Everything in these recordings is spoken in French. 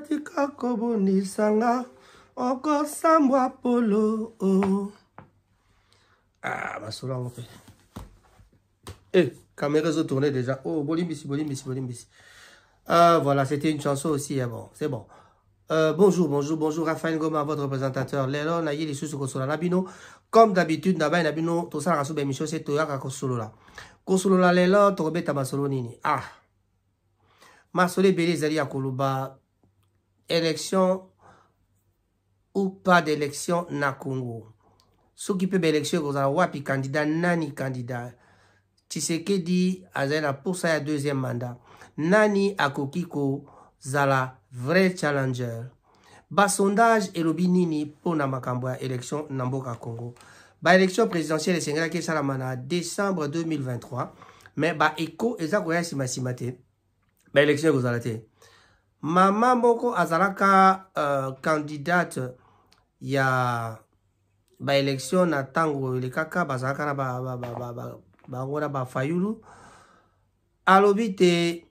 natika kobonisanga okosambwa polo oh. ah basolo yango mpe eh caméra ezotourne déjà oh bolimbisi bolimbisi bolimbisi ah voilà c'était une chanson aussi ah bon c'est bon Euh, bonjour, bonjour, bonjour, Raphaël Goma, votre présentateur. Lelo, na yeli sous kosola na bino. Comme d'habitude, na bai na bino, to sala kasu bemisho se to yaka kosolola. Kosolola lelo, to beta masolo nini. Ah. Masolo ebele ezali koloba élection ou pas d'élection na congo soki mpe baélection ekozala wapi kandida nani kandida tshisekedi azali na posa ya deuxième mandat nani akoki kozala vrai challenger basondage elobi nini mpona makambo ya élection na mboka congo baélection présidentielle esengelaki esalama na décembre 2023 me baeko eza koya nsimansima te baélection ekozala te mama moko azalaka uh, kandidate ya baelektio na ntango elekaka bazalaka na bango na bafayulu alobi te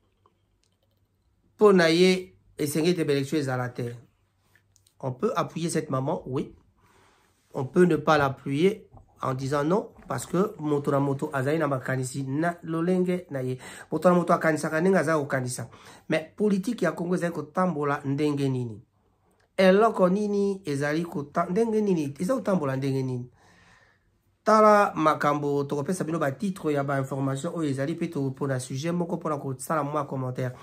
mpo na ye esengi ete baelektio ezala te on peut appuyer cette maman oui on peut ne pas l'appuyer en disant non parceke moto na moto azali na makanisi na lolenge na ye moto na moto akanisaka ndenge azali kokanisa me politike ya kongo ezali kotambola ndenge nini eloko nini ezali ndenge nini eza kotambola ndenge nini tala makambo tokopesa bino batitre ya bainformation oyo ezali mpe mpona sujet moko mpona kosala mwa commentaire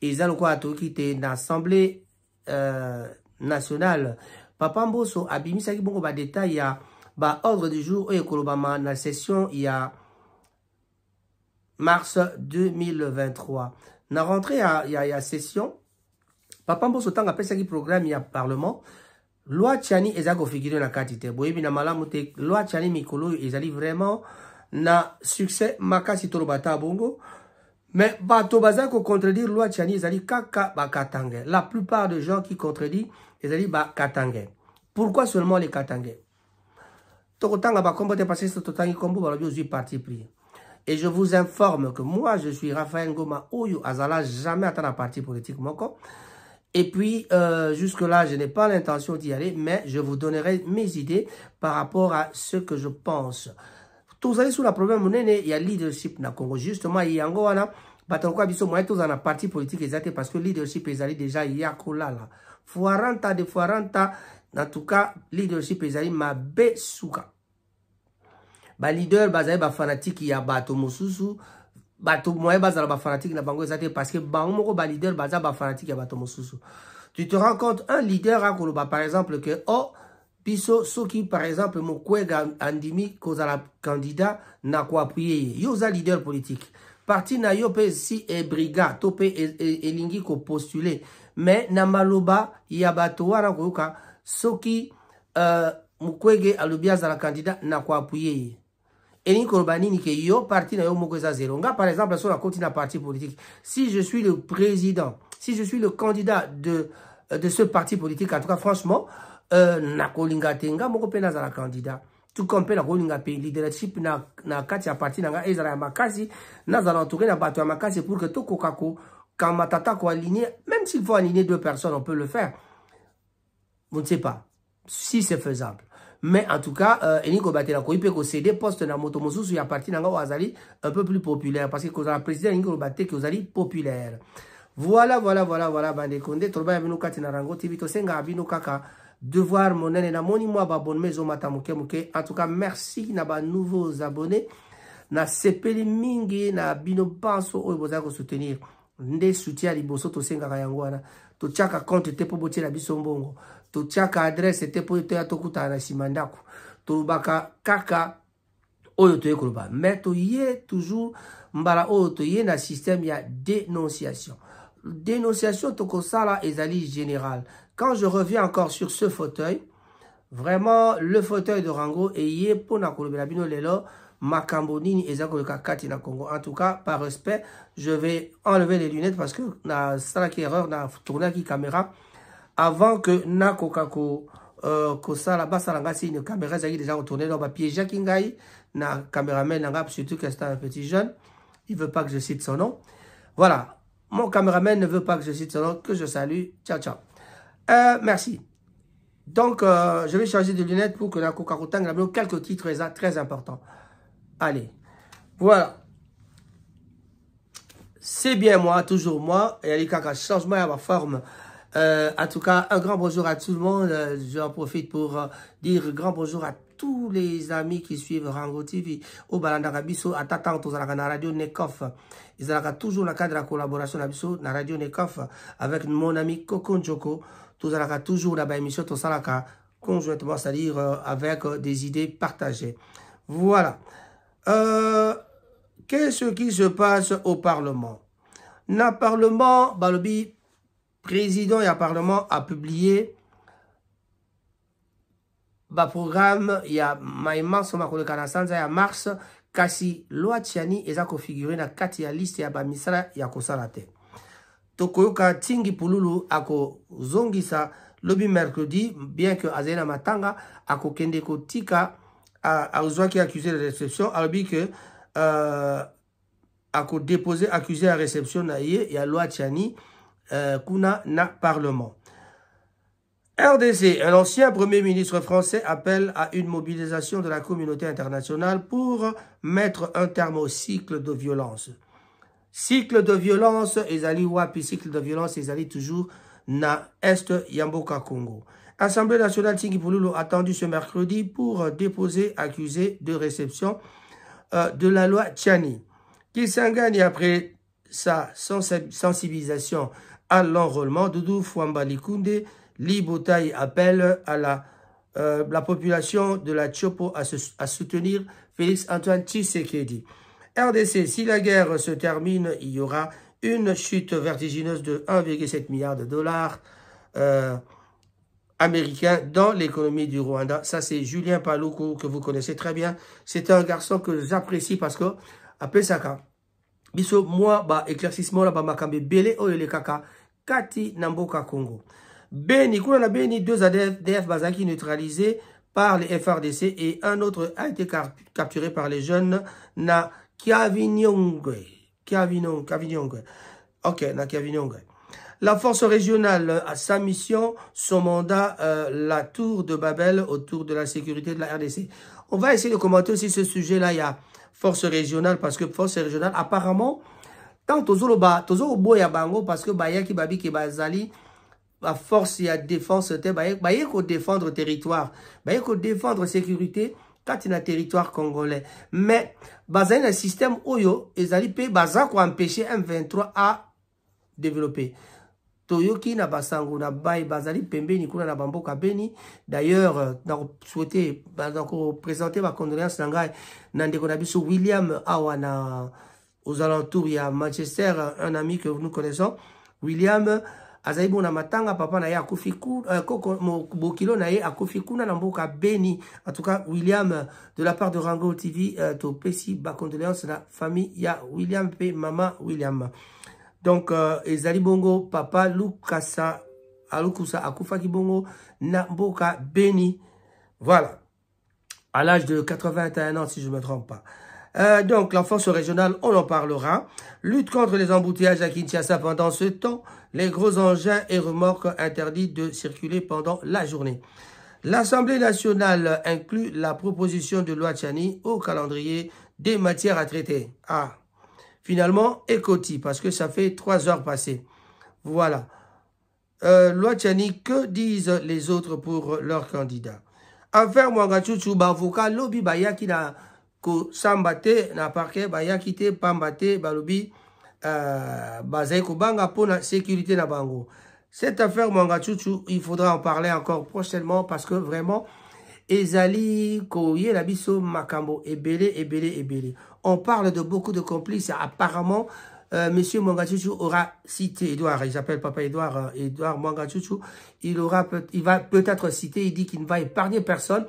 eza lokola toyoki te na assemblée euh, nationale papa mboso abimisaki bongo badetail ya baordre du jour oyo ekolobama na session ya mars 2023 na rentre ya, ya, ya session papa mboso ntango apesaki programme ya parlement loi tiani eza kofigure na kati te boyebi na malamu te loi tiani mikolo oyo ezali vraiment na succès makasi toloba ta bongo mais bato bazali kocontredire loi tiani ezali kaka bakatange la plupart de gens qui contredit ezali bakatange pourquoi seulement les katange je suis parti pris. Et je vous informe que moi, je suis Raphaël Goma Oyo Azala, jamais atteint la partie politique con. Et puis, euh, jusque-là, je n'ai pas l'intention d'y aller, mais je vous donnerai mes idées par rapport à ce que je pense. est sur le problème il y a leadership na congo justement il y y a bakoka biso tous dans na parti politique exacte, parce que leadership allé déjà ya là. 40 de 40 en tout cas leadership ezali ma suka baleader bazali bafanatike ya bato mosusu bato moye bazala bafanatike na bango eza te parce que bango moko baleader baza bafanatike ya bato mosusu tu te rends compte un leader akoloba par exemple que oh biso soki par exemple mokwega andimi kozala candidat na koapuye ye yo oza leader politique parti na yo mpe si ebriga to mpe e, e, elingi kopostule me na maloba ya bato wana koyoka soki uh, mokwege alobi azala candidat na koapuye ye ni Banini que yo parti na yo mokweza zeronga par exemple sur la continue parti politique si je suis le président si je suis le candidat de euh, de ce parti politique en tout cas franchement nakolinga euh, na kolinga tenga moko pe candidat tout comme pe na kolinga pe leadership na na kati parti nanga Israel e ya makasi na entouré na batu ya makasi pour que tout kokako quand tata ko aligne, même s'il faut aligner deux personnes on peut le faire on ne sait pas si c'est faisable mais en tout cas euh, elingi kobatela koyipe kosede poste na moto mosusu ya parti na ngai oyo azali un peu plus populaire parce que kozala président elingi koloba te ke ozali populaire voilà voilà voilà voilà bandeko nde toloba ya bino kati na rango tv tosengaka bino kaka devoir monene namoni mwa baabonema ezomata moke moke en tout cas merci na banouveaux abonnés nasepeli mingi na bino banso oyo bozali kosoutenir nde soutien ya liboso tosengaka yango wana totyaka compte te mpo botiela biso mbongo adresse adresse te mpo à tu na simandaku. tout baka kaka oyo toye Mais me toye toujours mbala oyo dans na système ya dénonciation dénonciation tokosala ezali général quand je reviens encore sur ce fauteuil vraiment le fauteuil de rango na mpona la bino lelo Makambonini et zako koleka Kakati na congo en tout cas par respect je vais enlever les lunettes parce que nasalaki erreur qui caméra avant que la basse à la une caméra ezalaki déjà retourné dans pièce ngai na caméraman na surtout que un petit jeune il veut pas que je cite son nom voilà mon caméraman ne veut pas que je cite son nom que je salue ciao ciao euh, merci donc euh, je vais changer de lunettes pour que kako tang quelques titres très importants allez voilà c'est bien moi toujours moi Et kaka changement ma forme. Euh, en tout cas, un grand bonjour à tout le monde. Euh, J'en profite pour euh, dire grand bonjour à tous les amis qui suivent Rango TV. Au balan Biso, à Tatanto, à la radio Nekoff. Ils ont toujours dans le cadre de la collaboration de la radio Nekoff, avec mon ami Kokon Joko. Tous à toujours dans l'émission Tosalaka, conjointement, c'est-à-dire euh, avec des idées partagées. Voilà. Qu'est-ce qui se passe au Parlement? Le Parlement, Balobi, président ya parlement a publié baprograme ya maimanso makoleka na sanza ya mars kasi lwa tiani eza kofigure na kati ya liste ya bamisala ya kosala te tokoyoka tingi pululu akozongisa lobi mercredi bien ke azali na matanga akokende kotika azwaki accuse de réception alobi ke uh, akodepose accuse ya réception na ye ya lwa tiani Euh, Kuna na Parlement. RDC, un ancien Premier ministre français appelle à une mobilisation de la communauté internationale pour mettre un terme au cycle de violence. Cycle de violence, Ezali Wapi, cycle de violence, Ezali toujours na Est Yamboka Congo. Assemblée nationale l'a attendu ce mercredi pour déposer accusé de réception euh, de la loi Tchani. Kisangani, après sa sensibilisation à l'enrôlement. Doudou Fouambalikunde, Libotaï appelle à la, euh, la population de la Tchopo à, soutenir Félix-Antoine Tshisekedi. RDC, si la guerre se termine, il y aura une chute vertigineuse de 1,7 milliard de dollars euh, américains dans l'économie du Rwanda. Ça, c'est Julien Paloukou que vous connaissez très bien. C'est un garçon que j'apprécie parce que, à ça, Bissou, moi, bah, éclaircissement là, ma camé belé, oh, les caca kati Namboka Kongo. Congo. Beni, kuna na Beni, deux ADF Bazaki neutralisés par les FRDC et un autre a été capturé par les jeunes na Kavinyongwe. Kavinyongwe. Ok, na Kavinyongwe. La force régionale a sa mission, son mandat, euh, la tour de Babel autour de la sécurité de la RDC. On va essayer de commenter aussi ce sujet-là, il y a force régionale, parce que force régionale, apparemment, ntango tozoloba tozokoboya bango parce ke bayaki babiki bazali baforce ya défense te bayei kodéfendre territoire bayei kodéfendre sécurité kati na territoire congolais mais bazali na système oyo ezali mpe baza koempêche m23 a développe toyoki na basango na bai bazali pembeni kuna na bamboka beni d'ailleurs nakosouhaite nakopresente bacondoléance na ngai na ndeko na biso william awa na aux alentours, il y a Manchester, un ami que nous connaissons, William, Azaibo Namatanga, matanga papa euh, na ye koko bokilo na ye akufi na beni en tout cas william de la part de rango tv euh, topesi bacondoléance la famille ya william P mama william donc euh, ezali bongo papa lukasa alukusa akufaki bongo na mboka beni voilà à l'âge de 81 ans si je ne me trompe pas euh, donc, donc, l'enfance régionale, on en parlera. Lutte contre les embouteillages à Kinshasa pendant ce temps. Les gros engins et remorques interdits de circuler pendant la journée. L'Assemblée nationale inclut la proposition de loi Tchani au calendrier des matières à traiter. Ah, finalement, écoutez parce que ça fait trois heures passées. Voilà. Euh, loi Tchani, que disent les autres pour leurs candidats Affaire Mwangachuchu, Bavuka, lobby Bayakina. qui na sécurité na cette affaire il faudra en parler encore prochainement parce que vraiment ezali on parle de beaucoup de complices apparemment M. Euh, monsieur aura cité Edouard, il s'appelle Papa Edouard, Edouard euh, Mangachuchu. il, aura, il va peut-être citer, il dit qu'il ne va épargner personne,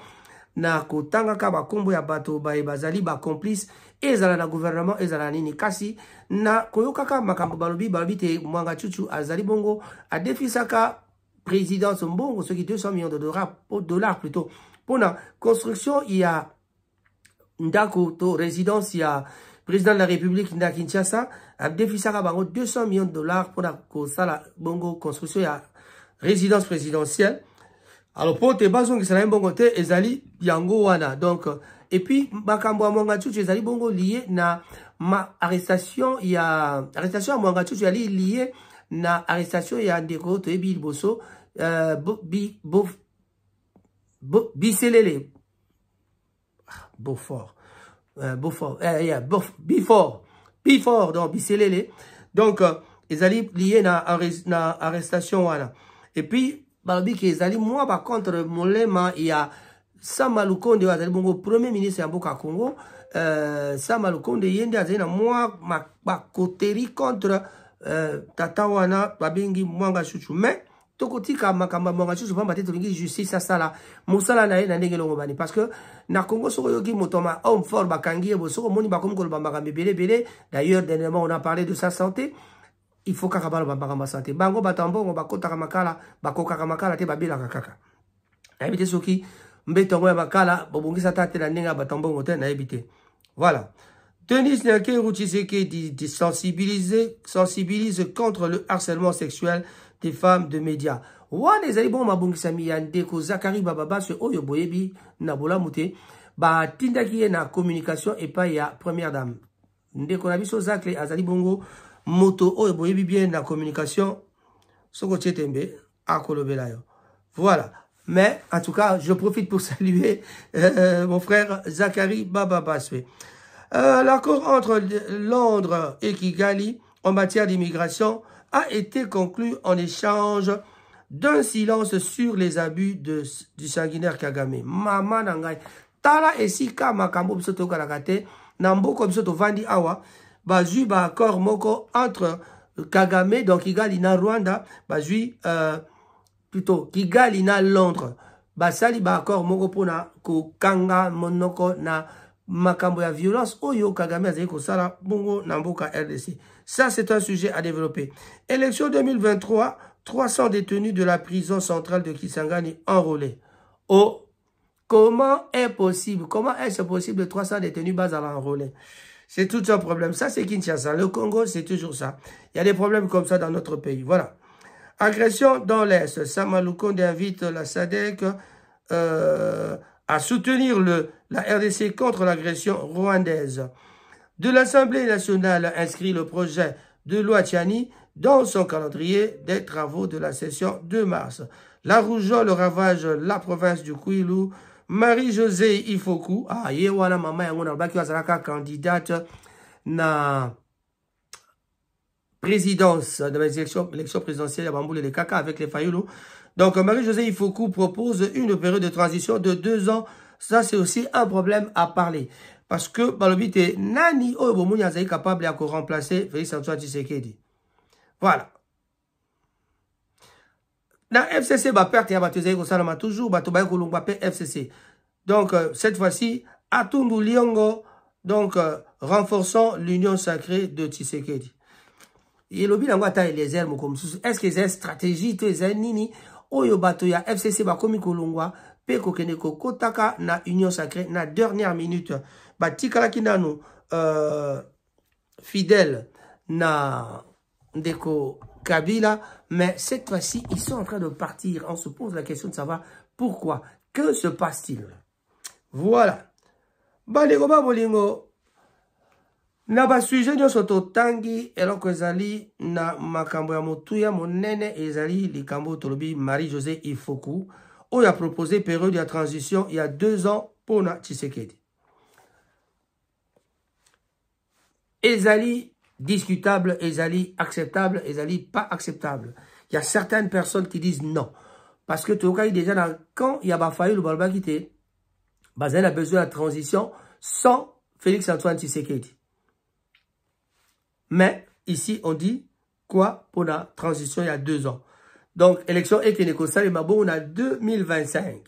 na kotangaka bankombo ya bato baye bazali bacomplice e ezala na gouvernement e ezala nini kasi na koyokaka makambo balobi balobi te mwanga chuchu azali bongo adefisaka présidence mbongo soki 200 millions de dollars, dollars plutôt mpona construction ya ndako to résidence ya président de la république na kinshasa adefisaka bango 200 millions de dollars mpona kosala bongo construction ya résidence présidentielle alors mpo te bazongisana ye mbongo te ezali yango wana donc epuis makambo ya mwanga cucu ezali bongo lie na ma arrestation ya arrestation ya mwanga cucu ezali lie na arrestation ya ndeko toyebi liboso euh, bi, bo, bo, biselele beaufort euh, beaufort euh, yeah, bof, bifort bifort donc biselele donc euh, ezali lie na, na arrestation wana epuis balobiki ezali mwa contre molema ya sama lukonde oyo bongo premier ministre ya mboka congo euh, sama lukonde ye azali na mwa bakoteri contre euh, tata wana babengi mwanga chuchu mais tokotika makamba mwanga chuchu pamba te tolingi justice asala mosala na ye na ndenge bani parce que na congo soko oyoki motoma homme fort bakangi bo soko omoni bakomi koloba makambo bele d'ailleurs dernièrement on a parlé de sa santé il faut kaka baloba bango bato Bako, mbongo Bako, makala bakokaka makala te babelaka kaka nayebi soki mbeto yango ya makala bobongisa ata te na ndenge Voilà. Denis ya mbongo te nayebi voilà Denis sensibilise contre le harcèlement sexuel des femmes de médias. wana ezali bongo mabongisami ya ndeko zakari bababase oyo boyebi nabola muté ba batindaki na communication pa ya première dame ndeko na biso zakle azali bongo moto vous boyebi bien la communication soko tembe akolobela yo voilà mais en tout cas je profite pour saluer euh, mon frère Zachary Baba euh, l'accord entre Londres et Kigali en matière d'immigration a été conclu en échange d'un silence sur les abus du sanguinaire Kagame. Mama nangai. Tala esika makambo biso tokalaka te. Na vandi awa. Basu, accord moko entre kagame donc kigali na rwanda Bazui euh, plutôt kigali na londres basali accord moko ko kanga monoko na makamboya ya violence oyo kagame Zé kosala bongo na rdc ça c'est un sujet à développer élection 2023 300 détenus de la prison centrale de kisangani enrôlés oh comment est possible comment est-ce possible 300 détenus bas à c'est tout un problème. Ça, c'est Kinshasa. Le Congo, c'est toujours ça. Il y a des problèmes comme ça dans notre pays. Voilà. Agression dans l'Est. Samaloukonde invite la SADEC euh, à soutenir le, la RDC contre l'agression rwandaise. De l'Assemblée nationale inscrit le projet de loi Tchani dans son calendrier des travaux de la session de mars. La rougeole ravage la province du Kouilou, Marie-José Ifoku, ah, maman wana mama yango nalobaki azalaka candidate na présidence, de l'élection présidentielle élections présidentielles à et de Kaka avec les Fayoulou. Donc, marie josée Ifoku propose une période de transition de deux ans. Ça, c'est aussi un problème à parler. Parce que, Balobite, Nani Oyobomouni Azaï capable de remplacer Félix Antoine Tshisekedi. Voilà. Dans FCC va ya bato ezali Salama toujours bato baye kolongwa FCC donc euh, cette fois-ci atundu liongo donc euh, renforçons l'union sacrée de tshisekedi elobi la ata les armes comme est ce que une stratégie to ezali nini oyo bato ya fcc bakomi kolongwa Peko Keneko Kotaka na union sacrée na dernière minute batikala kinanu euh, fidèle na ndeko Kabila, mais cette fois-ci, ils sont en train de partir. On se pose la question de savoir pourquoi. Que se passe-t-il Voilà. balingo bolingo na basujet soto tangi. eloko ezali na makambo ya motuya monene ezali likambo tolobi marie josé ifoku Oya proposé période la transition il y a deux ans pona tshisekedi ezali discutable, Ezali acceptable, Ezali pas acceptable. Il y a certaines personnes qui disent non. Parce que tout cas, déjà, dans, quand il y a le Balba quitté, Bazel a besoin de la transition sans Félix-Antoine Tshisekedi. Mais ici, on dit quoi pour la transition il y a deux ans. Donc, élection et ma on a 2025.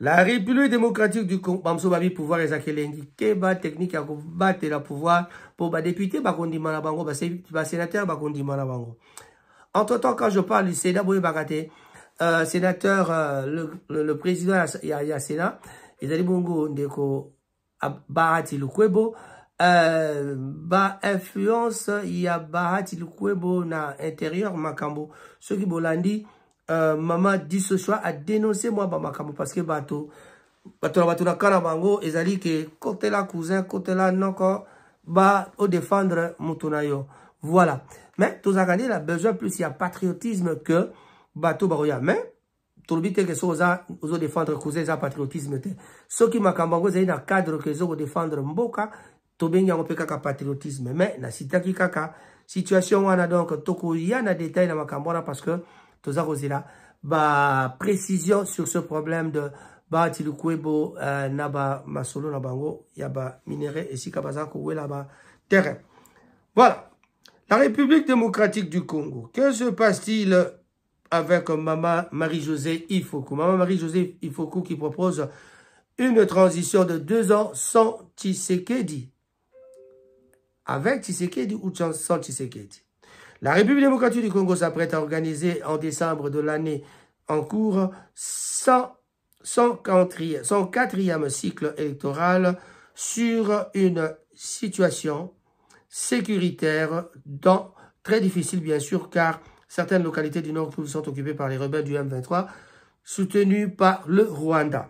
la république démocratique du congo bamiso babi pouvoir ezaka elengi te batechnique ya kobatela pouvoir mpo badepute bakondima na bango basénateur bakondima na bango entre temps quand je parle du sénat boyebaka te euh, sénateur euh, le, le, le président ya, ya sénat ezali bongo ndeko bahati lukwebo euh, bainfluence ya bahati lukwebo na intérieur makambo soki bolandi euh, mama dit ce soir adénonce mwa bamakambo parceke bato bato na bato na kala bango ezali ke kotela cousin kotela noko ba odéfendre moto na yo voilà mais tozalaka nde na besoin plus ya patriotisme que bato bakoya mais tolobi te ke soki oza ozodéfendre cousin eza patriotisme te soki makambo yango ezali na cadre ke ezokodéfendre mboka tobengi yango mpe kaka patriotisme mais nasitaki kaka situation wana donc tokoya na détail na makambo wana parce que Tosa Rosila, ba précision sur ce problème de ba tilukwebo euh, Naba masolo n'abango bango ya ba minéré et si kabaza là-bas terrain. Voilà. La République démocratique du Congo. Que se passe-t-il avec Maman Marie-Josée Ifoku? Maman Marie-Josée Ifoku qui propose une transition de deux ans sans Tshisekedi. Avec Tshisekedi ou sans Tshisekedi. La République démocratique du Congo s'apprête à organiser en décembre de l'année en cours son quatrième cycle électoral sur une situation sécuritaire très difficile bien sûr car certaines localités du Nord sont occupées par les rebelles du M23 soutenus par le Rwanda.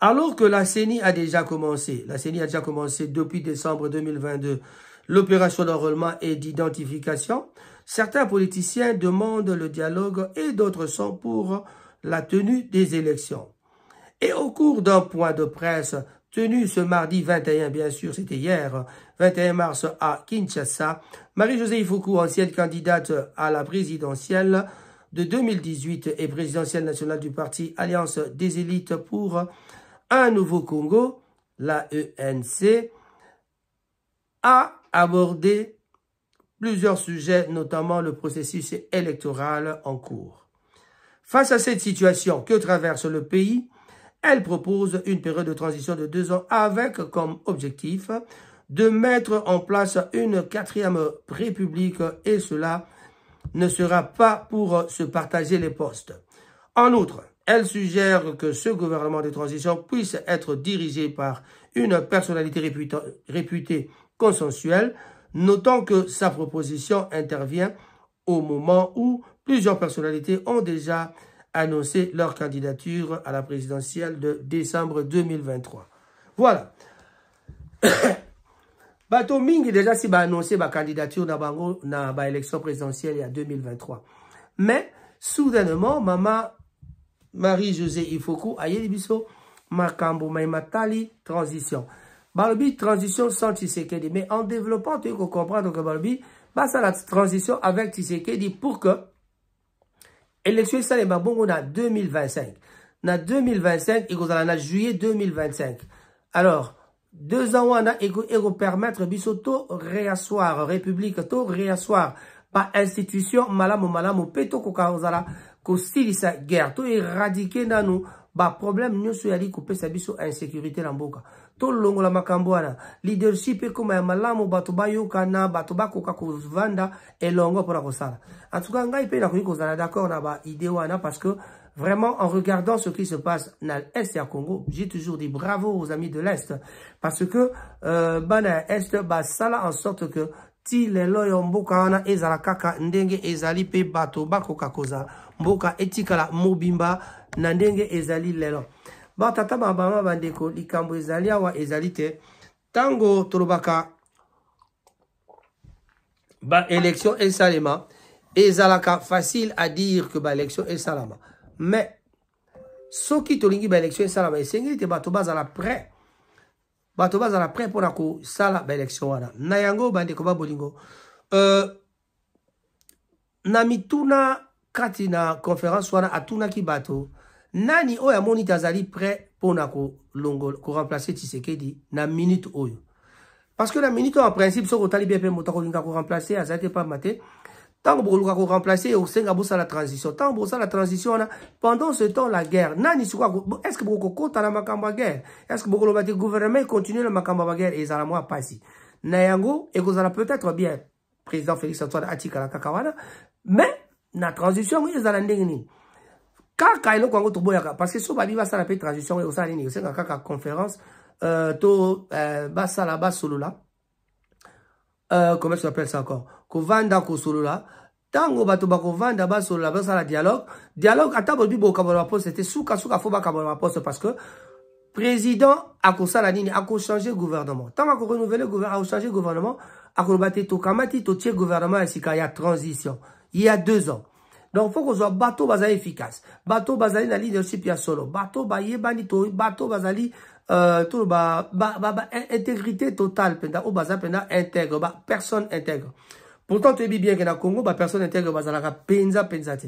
Alors que la CENI a déjà commencé, la CENI a déjà commencé depuis décembre 2022 l'opération d'enrôlement et d'identification. Certains politiciens demandent le dialogue et d'autres sont pour la tenue des élections. Et au cours d'un point de presse tenu ce mardi 21, bien sûr, c'était hier, 21 mars à Kinshasa, Marie-Josée Foucault, ancienne candidate à la présidentielle de 2018 et présidentielle nationale du parti Alliance des élites pour un nouveau Congo, la ENC, a aborder plusieurs sujets, notamment le processus électoral en cours. Face à cette situation que traverse le pays, elle propose une période de transition de deux ans avec comme objectif de mettre en place une quatrième république et cela ne sera pas pour se partager les postes. En outre, elle suggère que ce gouvernement de transition puisse être dirigé par une personnalité réputée consensuelle. notant que sa proposition intervient au moment où plusieurs personnalités ont déjà annoncé leur candidature à la présidentielle de décembre 2023. Voilà. bato Ming déjà si annoncé ma candidature dans na présidentielle en 2023 mais soudainement mama marie josé ifoku dit dit makambo mai matali transition balobi transition sans Tshisekedi mais en développant toyei kocomprendre ke balobi basala transition avec Tshisekedi pour que élection esalema bongo na 2025 na 2025 ekozala na juillet 2025 alors deux ans wana ekopermettre biso to réasseoir république to réasseoir ba institution malamu malamu mpe tokoka kozala kosilisa guerre to eradike nanu baproblème nyonso yali kopesa biso insécurité na mboka tolongola la wana leadership ekoma ya malamu bato bayokana bato bakoka elongo mpona kosala antuka ngai mpe d'accord na baide wana parce que Vraiment, en regardant ce qui se passe dans l'Est et à Congo, j'ai toujours dit bravo aux amis de l'Est. Parce que, euh, l'Est, ça en sorte que, ti les yo mboka à ezala kaka ndenge ezali pe bato bakoka kozala mboka etikala mobimba na ndenge ezali lelo batata ba bama bandeko likambo ezali awa ezali te ntango tolobaka baélection esalema ezalaka facile à dire ke baélection esalama mais soki tolingi baélection esalama esengeli te bato bazala prêt bato bazala prêt mpona kosala baélection wana na yango bandeko babolingo euh, na mituna kati na conférence wana atunaki bato nani oyo amoni tazali prêt mpona remplacer Tshisekedi na minute oyo parce que la minute en principe soki otali bien remplacer moto akolinga Maté. azali Tant que vous remplacer remplacé, vous avez la transition ntango la transition pendant ce temps la guerre nani ce estce bokokota na la macamba guerre vous avez le gouvernement la macamba guerre et baguerre ezala passé nayango et vous avez peut-être bien président félix antoine atikala la mais la transition vous avez la nini kaka eloko yango toboyaka parceke so babi basala mpe transition au osala nini osenga kaka conférence euh, to euh, basala Euh, comment s'appelle ça encore kovanda bas ntango bato bakovanda basolola basala dialogue dialogue ata bobi bokabola poste, c'était suka suka fo kabola poste parce que président a ko changé gouvernement ntango akorenouvele le gouvernement a gouvernement to kamati, to totie gouvernement qu'il y a transition il y a deux ans donc fo kozwa bato bazali efficace bato bazali na leadership ya solo bato bayebani to bato bazali euh, toloba baintégrité totale mpenza oyo oh, baza mpenza intègre bapersonne intègre pourtant toyebi bienke na congo bapersonne intègre bazalaka mpenza mpenza te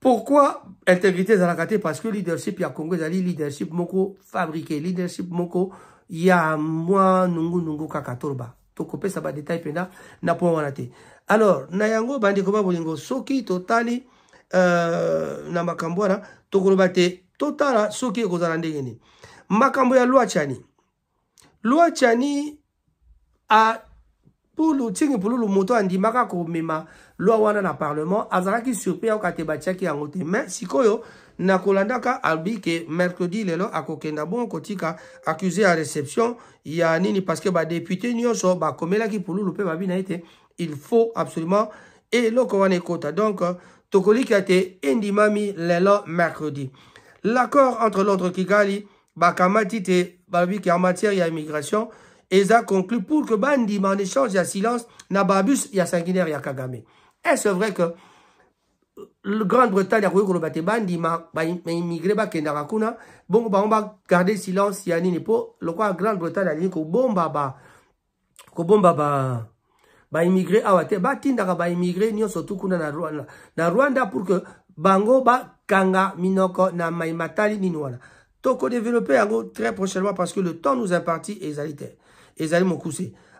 pourquoi intégrité ezalaka te parce que leadership ya congo ezali leadership moko fabriqué leadership moko ya mwa nungunungu kaka toloba tokopesa badetail mpenza na point wana te alors na yango bandeko ba bolingo soki totali uh, na makambo wana tokoloba te totala soki ekozala ndenge nini makambo ya lwa tiani lwa tiani apulu ntingi pululu moto andimaka komema loi wana na parlement azalaki surpris au te batiaki yango te mais sikoyo na kolandaka albi ke mercredi lelo akokenda bon kotika accusé à réception ya nini ba député nyonso bah, ki pour mpe ba na été il faut absolument eloko wana kota. donc tokolikia indi endimami lelo mercredi l'accord entre l'ordre kigali bakamati te balobi ke en matière ya immigration eza conclu pour que Bandi en échange ya silence na ya sanguinaire ya kagame est-ce vrai que le Grande-Bretagne a connu Batebandi, mais immigré à Kendarakuna, bon, on va garder silence, il y a une le quoi Grande-Bretagne a dit que bon, baba, que bon, baba, ba immigré à Wate, batindaka bah immigré, ni surtout kuna na Rwanda, na Rwanda pour que bango ba kanga minoko na maimatali ni noana. Toko développer très prochainement parce que le temps nous parti et ils allaient, ils allaient m'en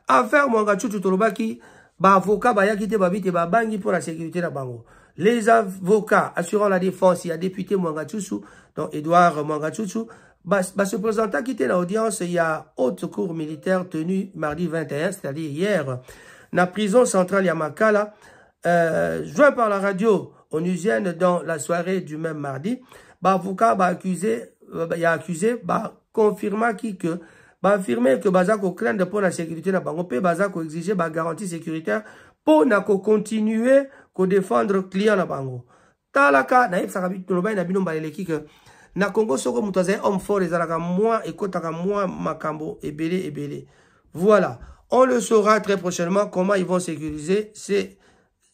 Affaire, mon gars, tu te bah, bah, sécurité les avocats assurant la défense y il a député mwanga donc édouard mwanga se bah, se présentent à quitter l'audience il y a haute cour militaire tenue mardi 21, c'est-à-dire hier, la prison centrale Yamakala, euh, joint par la radio onusienne dans la soirée du même mardi, avocat bah, accusé, euh, a accusé, bah, confirma qui que baafirme que baza pour la sécurité na bango mpe baza la garantie sécuritaire pour continuer ko défendre client na bango talaka nayebisaka tolobai na bino mbala eleki ke na congo soko moto homme fort moi ma ekotaka moi makambo ebele ebele voilà on le saura très prochainement comment ils vont sécuriser ces,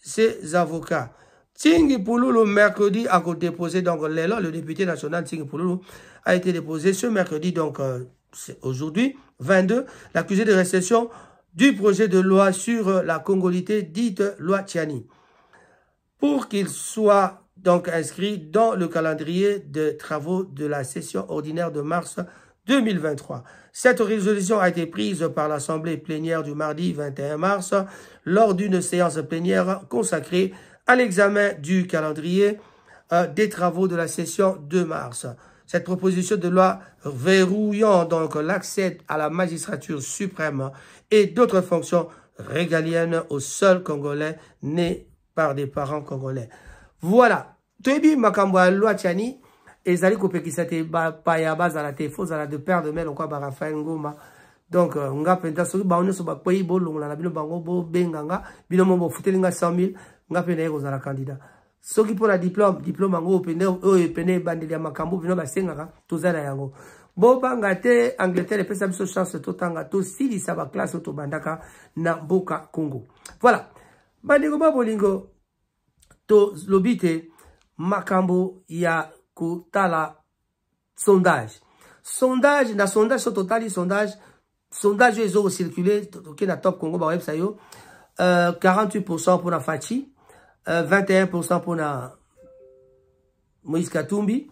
ces avocats Tsingi Pouloulou, mercredi, a déposé, donc l'élan, le député national Tsingi Pouloulou, a été déposé ce mercredi, donc, euh, c'est aujourd'hui, 22, l'accusé de récession du projet de loi sur la congolité dite loi Tiani, pour qu'il soit donc inscrit dans le calendrier des travaux de la session ordinaire de mars 2023. Cette résolution a été prise par l'Assemblée plénière du mardi 21 mars lors d'une séance plénière consacrée à l'examen du calendrier euh, des travaux de la session de mars. Cette proposition de loi verrouillant donc l'accès à la magistrature suprême et d'autres fonctions régaliennes aux seuls Congolais nés par des parents congolais. Voilà. Tebi Makambwa ezali la bazala la de père de ngoma donc euh, nga ba na bino candidat soki mpona diplome diplome yango oyo epene ebandeli ya makambo bino basengaka toza na yango bobanga te angleterre epesa biso chance totanga tosilisa baklasse oyo tobandaka na mboka congo voilà bandeko ba bolingo tolobi te makambo ya kotala sondage sondage na sondage so totali sondage sondage oyo ezokocircule toke na top congo bawebsa yo 48 euh, mpona faci euh, 21% pour na Moïse Katumbi,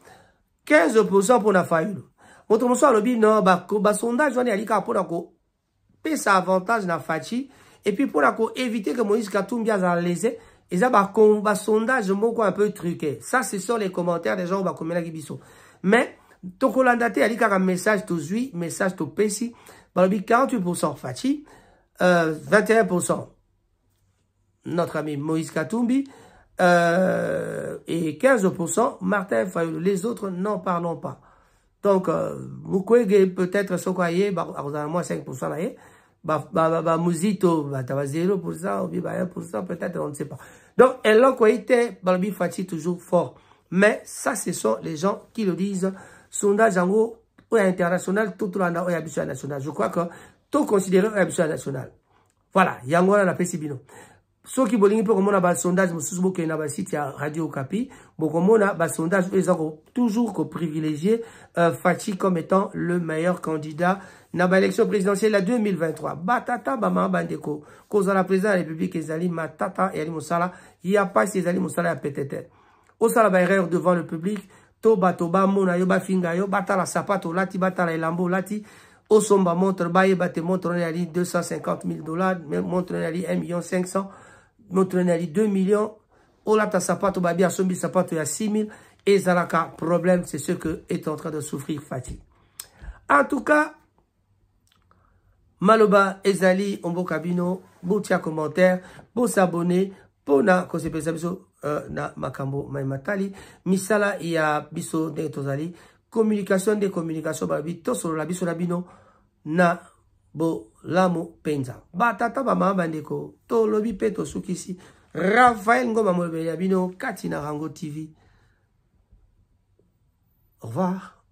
15% pour na Fayoulou. moto mosusu alobi no basondage wana yalika mpona kopesa avantage na faci epuis mpona koevite ke moïse katumbi azala lese eza basondage moko un peu truqué ça ce sont les commentaires des gens oyo bakomelaki biso mais tokolanda te yali kaka message tozwi message topesi balobi 48 faci euh, 21 notre ami Moïse Katumbi, euh, et 15% Martin Fayou. Les autres, n'en parlons pas. Donc, euh, vous Mukwege peut-être à bah, moins 5% là, hein. bah, bah, bah, Muzito, bah, 0%, 1%, bah, bah, peut-être, on ne sait pas. Donc, elle était Balbi Fati, toujours fort. Mais ça, ce sont les gens qui le disent. Sondage en haut, ou international, tout le monde est national. Je crois que tout considéré est national. Voilà, Yango la Sibino soki bolingi mpe komona sondage mosusu bokende na basite ya radio okapi bokomona sondage, oyo eza toujours privilégié euh, Fachi comme étant le meilleur candidat na l'élection présidentielle de 2023 batata Bama bandeko cause kozala président la république ezali matata ezali n'y pas pas ezali mosala ya petete osala erreur devant le public toba, bato bamona yo finga yo la sapato lati bata la batala lati. Au osomba montre baye, te montre ezali 250 000 dollars montre oyo ezali 1 million 500 000 moto na li 2 millions olata sapato babi asombi sapato ya 6 000 ezalaka problème c'est ce que est en train de souffrir fati en tout cas maloba ezali omboka bino botia commentaire bosabone mpona kosepelisa biso uh, na makambo maimatali misala ya biso ndenge tozali communication nde communication balobi tosolola biso na bino na bolamu mpenza batata bamama bandeko tolobi mpe tosukisi rafael ngoma molobeli ya bino kati na rango tv au revoir